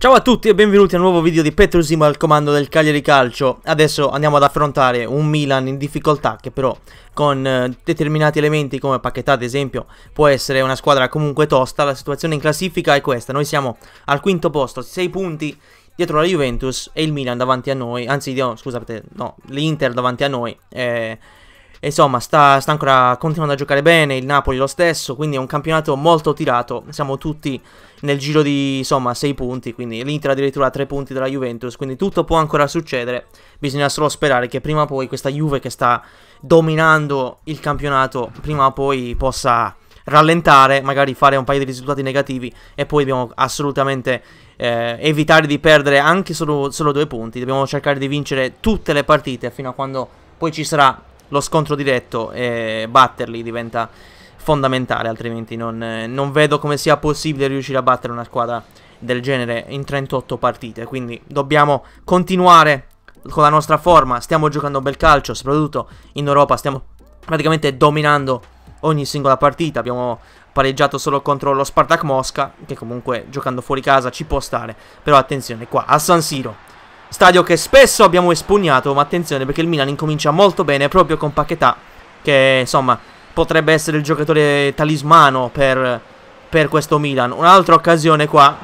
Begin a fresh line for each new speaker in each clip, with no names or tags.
Ciao a tutti e benvenuti a un nuovo video di Petrosima al comando del Cagliari Calcio. Adesso andiamo ad affrontare un Milan in difficoltà che però con eh, determinati elementi come Paquetà ad esempio può essere una squadra comunque tosta. La situazione in classifica è questa, noi siamo al quinto posto, 6 punti dietro la Juventus e il Milan davanti a noi, anzi no, scusate, no, l'Inter davanti a noi. Eh, insomma, sta, sta, ancora continuando a giocare bene, il Napoli lo stesso, quindi è un campionato molto tirato, siamo tutti nel giro di, insomma, 6 punti, quindi l'Inter addirittura ha 3 punti dalla Juventus, quindi tutto può ancora succedere, bisogna solo sperare che prima o poi questa Juve che sta dominando il campionato, prima o poi possa rallentare, magari fare un paio di risultati negativi e poi dobbiamo assolutamente eh, evitare di perdere anche solo, solo due punti, dobbiamo cercare di vincere tutte le partite fino a quando poi ci sarà lo scontro diretto e batterli diventa fondamentale, altrimenti non, non vedo come sia possibile riuscire a battere una squadra del genere in 38 partite, quindi dobbiamo continuare con la nostra forma, stiamo giocando bel calcio, soprattutto in Europa stiamo praticamente dominando ogni singola partita, abbiamo pareggiato solo contro lo Spartak Mosca, che comunque giocando fuori casa ci può stare, però attenzione qua a San Siro Stadio che spesso abbiamo espugnato, ma attenzione perché il Milan incomincia molto bene proprio con Paquetà, che insomma potrebbe essere il giocatore talismano per, per questo Milan. Un'altra occasione qua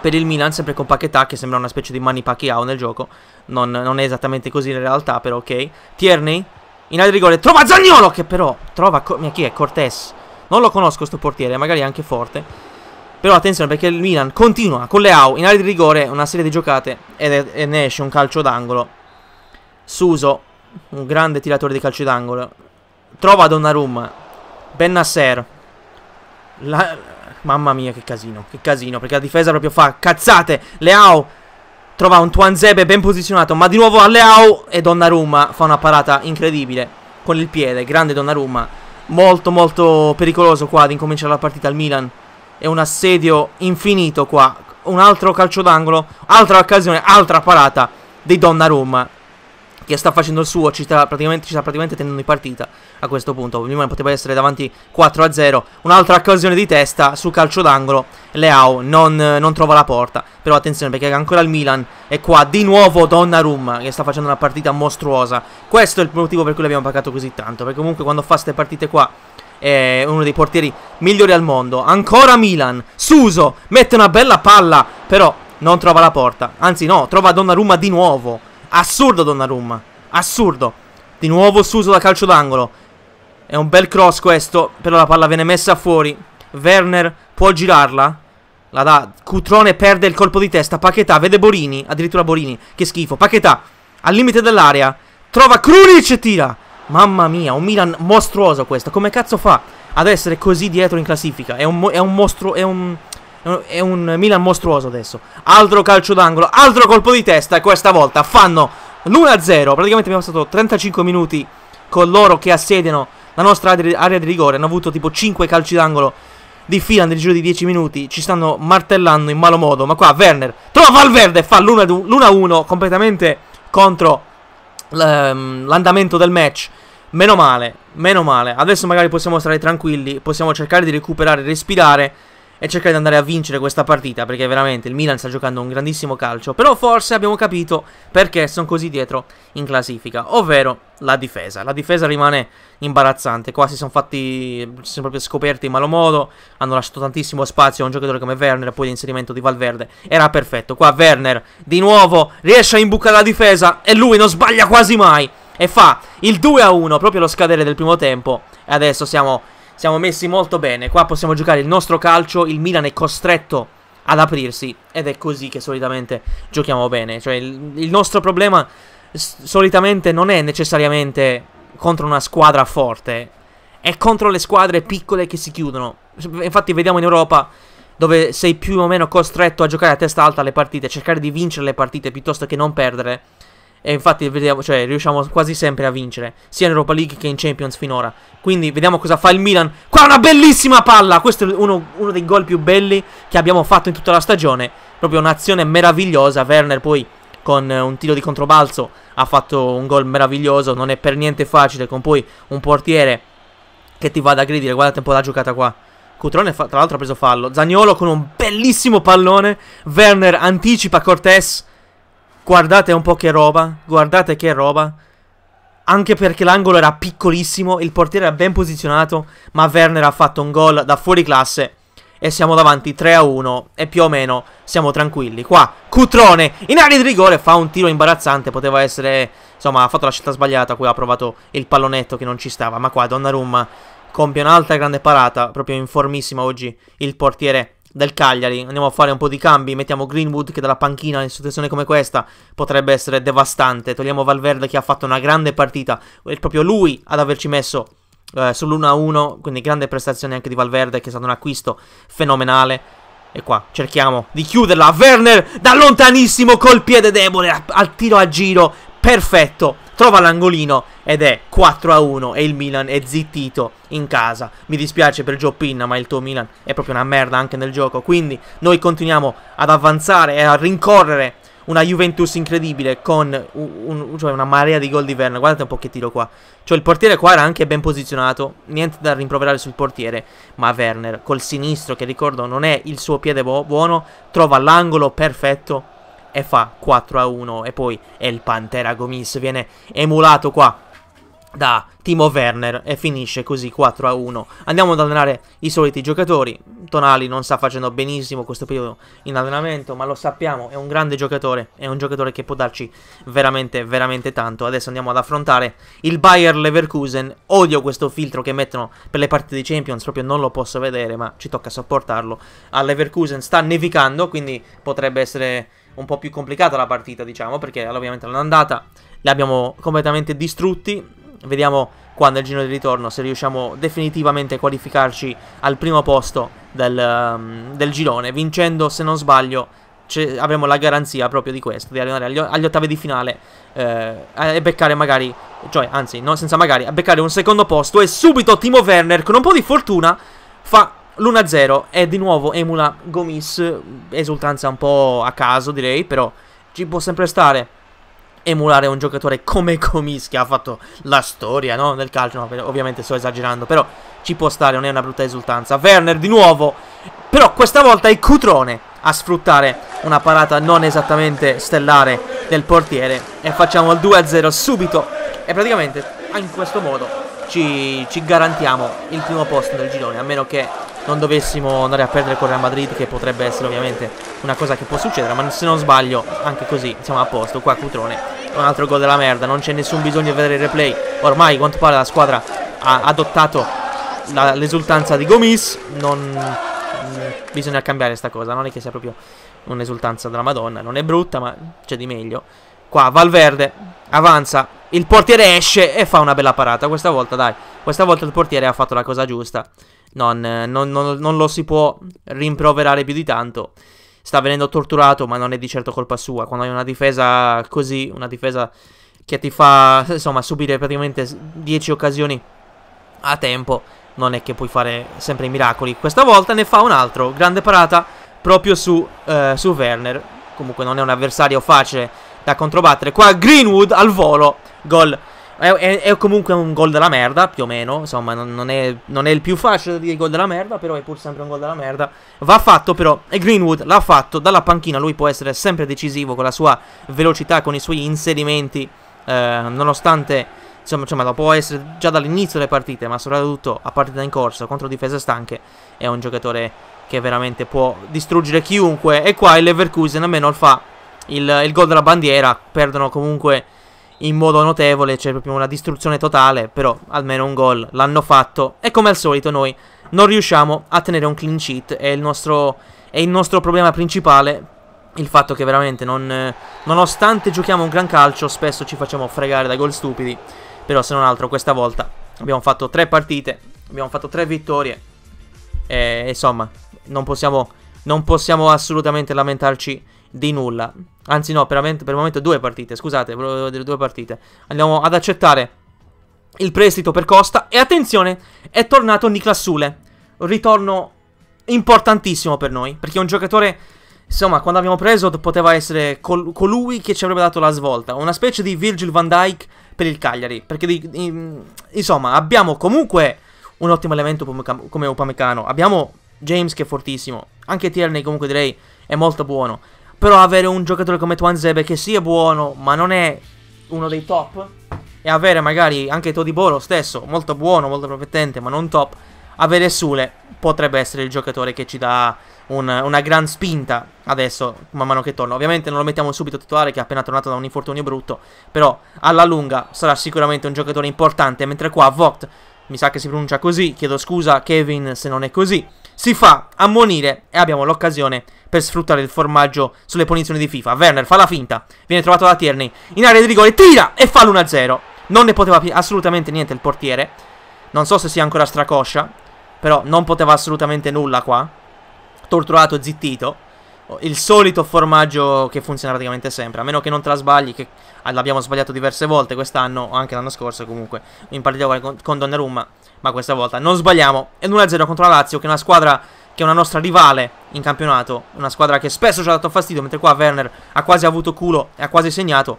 per il Milan, sempre con Paquetà, che sembra una specie di Manny Pacquiao nel gioco. Non, non è esattamente così in realtà, però ok. Tierney, in area rigore, trova Zagnolo, che però trova... Chi è? Cortés. Non lo conosco sto portiere, magari anche forte. Però attenzione perché il Milan continua con Leao in area di rigore una serie di giocate e ne esce un calcio d'angolo. Suso, un grande tiratore di calcio d'angolo. Trova Donnarumma. Ben Nasser. La... Mamma mia che casino, che casino, perché la difesa proprio fa cazzate. Leao trova un Tuanzebe ben posizionato, ma di nuovo a Leao e Donnarumma fa una parata incredibile con il piede. Grande Donnarumma. Molto molto pericoloso qua ad incominciare la partita al Milan è un assedio infinito qua. Un altro calcio d'angolo, altra occasione, altra parata di Donnarumma che sta facendo il suo, ci sta praticamente, ci sta praticamente tenendo in partita a questo punto. Prima poteva essere davanti 4 0. Un'altra occasione di testa su calcio d'angolo. Leao non, non, trova la porta. Però attenzione perché ancora il Milan è qua di nuovo Donnarumma che sta facendo una partita mostruosa. Questo è il motivo per cui l'abbiamo pagato così tanto. Perché comunque quando fa queste partite qua è uno dei portieri migliori al mondo. Ancora Milan, Suso, mette una bella palla, però non trova la porta. Anzi no, trova Donnarumma di nuovo. Assurdo Donnarumma, assurdo. Di nuovo Suso da calcio d'angolo. È un bel cross questo, però la palla viene messa fuori. Werner può girarla. La da Cutrone perde il colpo di testa, Pachetà, vede Borini, addirittura Borini, che schifo. Pachetà, al limite dell'area, trova Krunic e tira. Mamma mia, un Milan mostruoso questo. Come cazzo fa ad essere così dietro in classifica? È un, è un mostro... È un, è un Milan mostruoso adesso. Altro calcio d'angolo, altro colpo di testa e questa volta fanno l'1-0. Praticamente abbiamo passato 35 minuti con loro che assediano la nostra area di rigore. Hanno avuto tipo 5 calci d'angolo di fila nel giro di 10 minuti. Ci stanno martellando in malo modo. Ma qua Werner trova il verde e fa l'1-1 completamente contro ehm, l'andamento del match. Meno male, meno male. Adesso magari possiamo stare tranquilli, possiamo cercare di recuperare, respirare e cercare di andare a vincere questa partita perché veramente il Milan sta giocando un grandissimo calcio. Però forse abbiamo capito perché sono così dietro in classifica, ovvero la difesa. La difesa rimane imbarazzante, qua si sono fatti, si sono proprio scoperti in malo modo, hanno lasciato tantissimo spazio a un giocatore come Werner, poi l'inserimento di Valverde era perfetto. Qua Werner di nuovo riesce a imbucare la difesa e lui non sbaglia quasi mai e fa il 2 a 1 proprio allo scadere del primo tempo. E adesso siamo, siamo messi molto bene. Qua possiamo giocare il nostro calcio. Il Milan è costretto ad aprirsi ed è così che solitamente giochiamo bene. Cioè, il, il nostro problema solitamente non è necessariamente contro una squadra forte, è contro le squadre piccole che si chiudono. Infatti vediamo in Europa dove sei più o meno costretto a giocare a testa alta le partite, cercare di vincere le partite piuttosto che non perdere. E infatti vediamo, cioè, riusciamo quasi sempre a vincere, sia in Europa League che in Champions finora. Quindi vediamo cosa fa il Milan. Qua una bellissima palla! Questo è uno, uno dei gol più belli che abbiamo fatto in tutta la stagione. Proprio un'azione meravigliosa. Werner poi con eh, un tiro di controbalzo ha fatto un gol meraviglioso. Non è per niente facile con poi un portiere che ti vada a gridire. Guardate un po' la giocata qua. Cutrone tra l'altro ha preso fallo. Zagnolo con un bellissimo pallone. Werner anticipa Cortés Guardate un po' che roba, guardate che roba. Anche perché l'angolo era piccolissimo, il portiere era ben posizionato, ma Werner ha fatto un gol da fuori classe e siamo davanti 3 a 1 e più o meno siamo tranquilli. Qua Cutrone in area di rigore fa un tiro imbarazzante, poteva essere, insomma, ha fatto la scelta sbagliata, qui ha provato il pallonetto che non ci stava, ma qua Donnarumma compie un'altra grande parata, proprio in formissima oggi il portiere del Cagliari. Andiamo a fare un po' di cambi. Mettiamo Greenwood che dalla panchina in situazione come questa potrebbe essere devastante. Togliamo Valverde che ha fatto una grande partita. È proprio lui ad averci messo eh, sull'1-1. Quindi grande prestazione anche di Valverde che è stato un acquisto fenomenale. E qua cerchiamo di chiuderla. Werner da lontanissimo col piede debole al tiro a giro. Perfetto, trova l'angolino ed è 4 a 1 e il Milan è zittito in casa. Mi dispiace per Gio Pinna, ma il tuo Milan è proprio una merda anche nel gioco. Quindi noi continuiamo ad avanzare e a rincorrere una Juventus incredibile con un, un, cioè una marea di gol di Werner. Guardate un po' che tiro qua. Cioè il portiere qua era anche ben posizionato, niente da rimproverare sul portiere, ma Werner col sinistro che ricordo non è il suo piede buono, trova l'angolo perfetto e fa 4 a 1 e poi il Pantera Gomis viene emulato qua da Timo Werner e finisce così 4 a 1. Andiamo ad allenare i soliti giocatori. Tonali non sta facendo benissimo questo periodo in allenamento, ma lo sappiamo, è un grande giocatore, è un giocatore che può darci veramente veramente tanto. Adesso andiamo ad affrontare il Bayer Leverkusen. Odio questo filtro che mettono per le partite di Champions, proprio non lo posso vedere, ma ci tocca sopportarlo. Al Leverkusen sta nevicando, quindi potrebbe essere un po' più complicata la partita, diciamo, perché ovviamente l'andata li abbiamo completamente distrutti. Vediamo qua nel giro di ritorno se riusciamo definitivamente a qualificarci al primo posto del, um, del girone, vincendo, se non sbaglio, avremo la garanzia proprio di questo, di arrivare agli, agli ottavi di finale eh, e beccare magari, cioè anzi, no, senza magari, a beccare un secondo posto e subito Timo Werner con un po' di fortuna fa l'1-0 è di nuovo emula Gomis, esultanza un po' a caso direi, però ci può sempre stare emulare un giocatore come Gomis che ha fatto la storia no? nel calcio, no, ovviamente sto esagerando, però ci può stare, non è una brutta esultanza. Werner di nuovo, però questa volta è Cutrone a sfruttare una parata non esattamente stellare del portiere e facciamo il 2-0 subito e praticamente in questo modo ci, ci garantiamo il primo posto del girone, a meno che non dovessimo andare a perdere con Real Madrid che potrebbe essere ovviamente una cosa che può succedere ma se non sbaglio anche così siamo a posto qua Cutrone un altro gol della merda non c'è nessun bisogno di vedere il replay ormai quanto pare la squadra ha adottato l'esultanza di Gomis non mm, bisogna cambiare sta cosa non è che sia proprio un'esultanza della madonna non è brutta ma c'è di meglio qua Valverde avanza il portiere esce e fa una bella parata questa volta dai questa volta il portiere ha fatto la cosa giusta non, non, non, non lo si può rimproverare più di tanto. Sta venendo torturato, ma non è di certo colpa sua. Quando hai una difesa così, una difesa che ti fa insomma subire praticamente 10 occasioni a tempo, non è che puoi fare sempre i miracoli. Questa volta ne fa un altro, grande parata proprio su, eh, su Werner. Comunque non è un avversario facile da controbattere. Qua Greenwood al volo, gol è, è, è, comunque un gol della merda, più o meno. Insomma, non, non, è, non è, il più facile di dei gol della merda, però è pur sempre un gol della merda. Va fatto, però. E Greenwood l'ha fatto dalla panchina. Lui può essere sempre decisivo con la sua velocità, con i suoi inserimenti. Eh, nonostante, insomma, insomma, lo può essere già dall'inizio delle partite, ma soprattutto a partita in corso contro difese stanche. È un giocatore che veramente può distruggere chiunque. E qua il Leverkusen almeno fa il, il gol della bandiera. Perdono comunque in modo notevole, c'è proprio una distruzione totale, però almeno un gol l'hanno fatto e come al solito noi non riusciamo a tenere un clean sheet, è il nostro, è il nostro problema principale, il fatto che veramente non, nonostante giochiamo un gran calcio spesso ci facciamo fregare dai gol stupidi, però se non altro questa volta abbiamo fatto tre partite, abbiamo fatto tre vittorie e insomma non possiamo, non possiamo assolutamente lamentarci di nulla. Anzi no, per, per il momento due partite, scusate, volevo dire due partite. Andiamo ad accettare il prestito per Costa e attenzione, è tornato Niklas Sule. Un ritorno importantissimo per noi, perché è un giocatore insomma, quando abbiamo preso poteva essere col colui che ci avrebbe dato la svolta, una specie di Virgil van Dyke per il Cagliari, perché di, insomma, abbiamo comunque un ottimo elemento come Upamecano, abbiamo James che è fortissimo, anche Tierney comunque direi è molto buono. Però avere un giocatore come Twanzebe che sia buono, ma non è uno dei top, e avere magari anche Todiboro stesso, molto buono, molto promettente, ma non top, avere Sule potrebbe essere il giocatore che ci dà un, una gran spinta adesso, man mano che torna. Ovviamente non lo mettiamo subito titolare, che è appena tornato da un infortunio brutto, però alla lunga sarà sicuramente un giocatore importante, mentre qua Vogt, mi sa che si pronuncia così, chiedo scusa Kevin se non è così, si fa ammonire e abbiamo l'occasione per sfruttare il formaggio sulle punizioni di FIFA. Werner fa la finta, viene trovato da Tierney in area di rigore, tira e fa l'1-0. Non ne poteva assolutamente niente il portiere. Non so se sia ancora stracoscia, però non poteva assolutamente nulla qua. Torturato, e zittito. Il solito formaggio che funziona praticamente sempre, a meno che non te la sbagli, che l'abbiamo sbagliato diverse volte quest'anno, o anche l'anno scorso comunque, in partita con Donnarumma ma questa volta non sbagliamo. È 1-0 contro la Lazio, che è una squadra che è una nostra rivale in campionato, una squadra che spesso ci ha dato fastidio, mentre qua Werner ha quasi avuto culo e ha quasi segnato.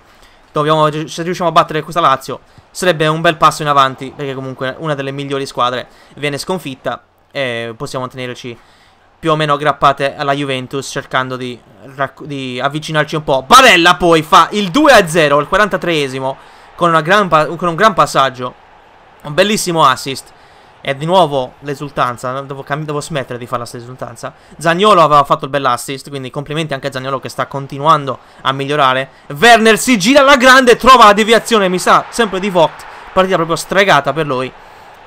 Dobbiamo, se riusciamo a battere questa Lazio sarebbe un bel passo in avanti, perché comunque una delle migliori squadre viene sconfitta e possiamo tenerci più o meno aggrappate alla Juventus cercando di, di avvicinarci un po'. Barella poi fa il 2-0 il 43esimo con, con un gran passaggio un bellissimo assist. E di nuovo l'esultanza. Devo, devo, smettere di fare la stessa esultanza. Zagnolo aveva fatto il bell'assist. Quindi complimenti anche a Zagnolo che sta continuando a migliorare. Werner si gira alla grande. Trova la deviazione, mi sa, sempre di Vogt. Partita proprio stregata per lui.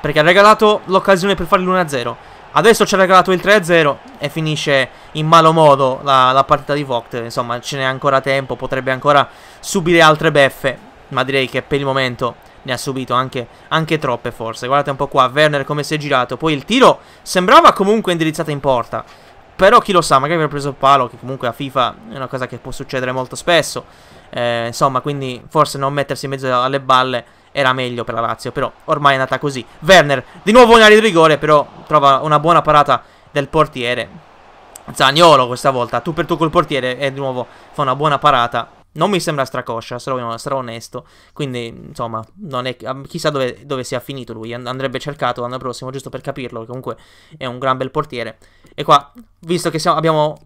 Perché ha regalato l'occasione per fare l'1-0. Adesso ci ha regalato il 3-0 e finisce in malo modo la, la partita di Vogt. Insomma, ce n'è ancora tempo. Potrebbe ancora subire altre beffe. Ma direi che per il momento ne ha subito anche, anche troppe forse. Guardate un po' qua, Werner come si è girato. Poi il tiro sembrava comunque indirizzato in porta. Però chi lo sa, magari aveva preso il palo, che comunque a FIFA è una cosa che può succedere molto spesso. Eh, insomma, quindi forse non mettersi in mezzo alle balle era meglio per la Lazio, però ormai è andata così. Werner, di nuovo in area di rigore, però trova una buona parata del portiere. Zagnolo questa volta, tu per tu col portiere e di nuovo fa una buona parata non mi sembra stracoscia, sarò, sarò onesto. Quindi, insomma, è, ah, chissà dove, dove, sia finito lui. Andrebbe cercato l'anno prossimo, giusto per capirlo. Comunque è un gran bel portiere. E qua, visto che siamo, abbiamo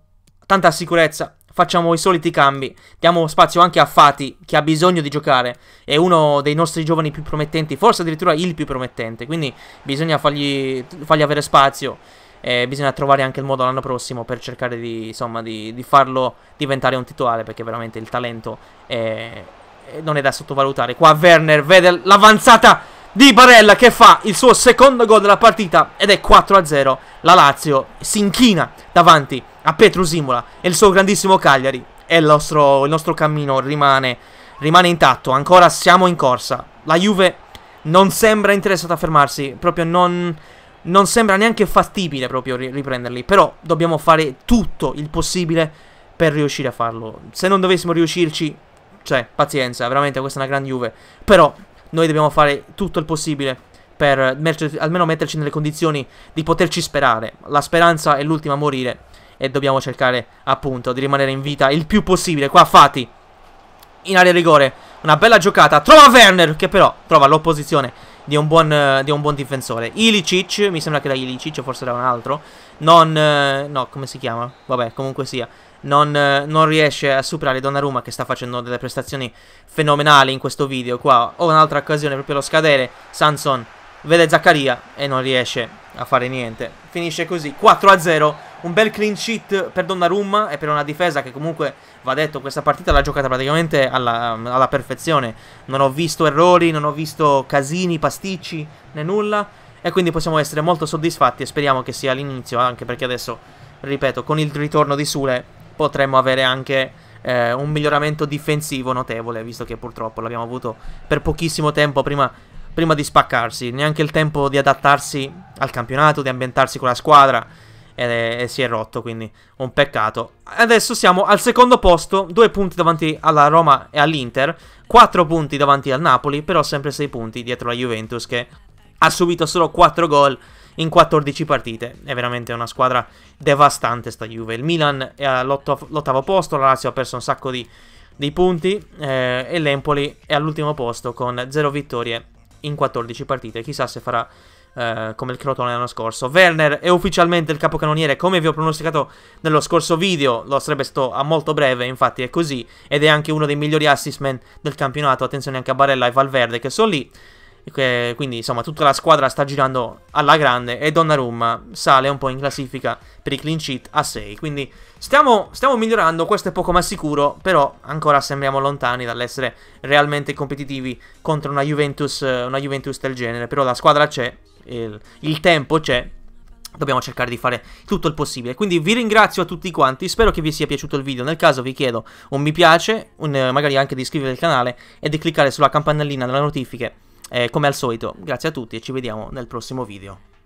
tanta sicurezza, facciamo i soliti cambi. Diamo spazio anche a Fati, che ha bisogno di giocare. È uno dei nostri giovani più promettenti, forse addirittura il più promettente. Quindi bisogna fargli, fargli avere spazio eh, bisogna trovare anche il modo l'anno prossimo per cercare di, insomma, di, di farlo diventare un titolare perché veramente il talento è, non è da sottovalutare. Qua Werner vede l'avanzata di Barella che fa il suo secondo gol della partita ed è 4-0. La Lazio si inchina davanti a Petru Simula e il suo grandissimo Cagliari e il nostro, il nostro cammino rimane, rimane intatto, ancora siamo in corsa. La Juve non sembra interessata a fermarsi, proprio non non sembra neanche fattibile proprio riprenderli, però dobbiamo fare tutto il possibile per riuscire a farlo. Se non dovessimo riuscirci, cioè, pazienza, veramente questa è una gran Juve, però noi dobbiamo fare tutto il possibile per almeno metterci nelle condizioni di poterci sperare. La speranza è l'ultima a morire e dobbiamo cercare appunto di rimanere in vita il più possibile. Qua Fati in area rigore, una bella giocata, trova Werner che però trova l'opposizione di un buon, eh, di un buon difensore. Ilicic, mi sembra che da Ilicic, forse era un altro, non... Eh, no, come si chiama? Vabbè, comunque sia. Non, eh, non, riesce a superare Donnarumma che sta facendo delle prestazioni fenomenali in questo video qua. Ho un'altra occasione proprio lo scadere. Sanson vede Zaccaria e non riesce a fare niente. Finisce così, 4-0 un bel clean sheet per Donnarumma e per una difesa che comunque, va detto, questa partita l'ha giocata praticamente alla, alla perfezione. Non ho visto errori, non ho visto casini, pasticci, né nulla. E quindi possiamo essere molto soddisfatti e speriamo che sia l'inizio, anche perché adesso, ripeto, con il ritorno di Sule potremmo avere anche eh, un miglioramento difensivo notevole, visto che purtroppo l'abbiamo avuto per pochissimo tempo prima prima di spaccarsi, neanche il tempo di adattarsi al campionato, di ambientarsi con la squadra e, e si è rotto, quindi un peccato. Adesso siamo al secondo posto, due punti davanti alla Roma e all'Inter, quattro punti davanti al Napoli, però sempre sei punti dietro la Juventus che ha subito solo quattro gol in 14 partite. È veramente una squadra devastante sta Juve. Il Milan è all'ottavo posto, la Lazio ha perso un sacco di, di punti eh, e l'Empoli è all'ultimo posto con zero vittorie in 14 partite. Chissà se farà eh, come il Crotone l'anno scorso. Werner è ufficialmente il capocannoniere, come vi ho pronosticato nello scorso video, lo sarebbe stato a molto breve, infatti è così, ed è anche uno dei migliori assist man del campionato, attenzione anche a Barella e Valverde che sono lì. E quindi insomma tutta la squadra sta girando alla grande e Donnarumma sale un po' in classifica per i clean sheet a 6. Quindi stiamo, stiamo migliorando, questo è poco ma sicuro, però ancora sembriamo lontani dall'essere realmente competitivi contro una Juventus, una Juventus del genere. Però la squadra c'è, il, il tempo c'è, dobbiamo cercare di fare tutto il possibile. Quindi vi ringrazio a tutti quanti, spero che vi sia piaciuto il video, nel caso vi chiedo un mi piace, un, magari anche di iscrivervi al canale e di cliccare sulla campanellina delle notifiche eh, come al solito, grazie a tutti e ci vediamo nel prossimo video.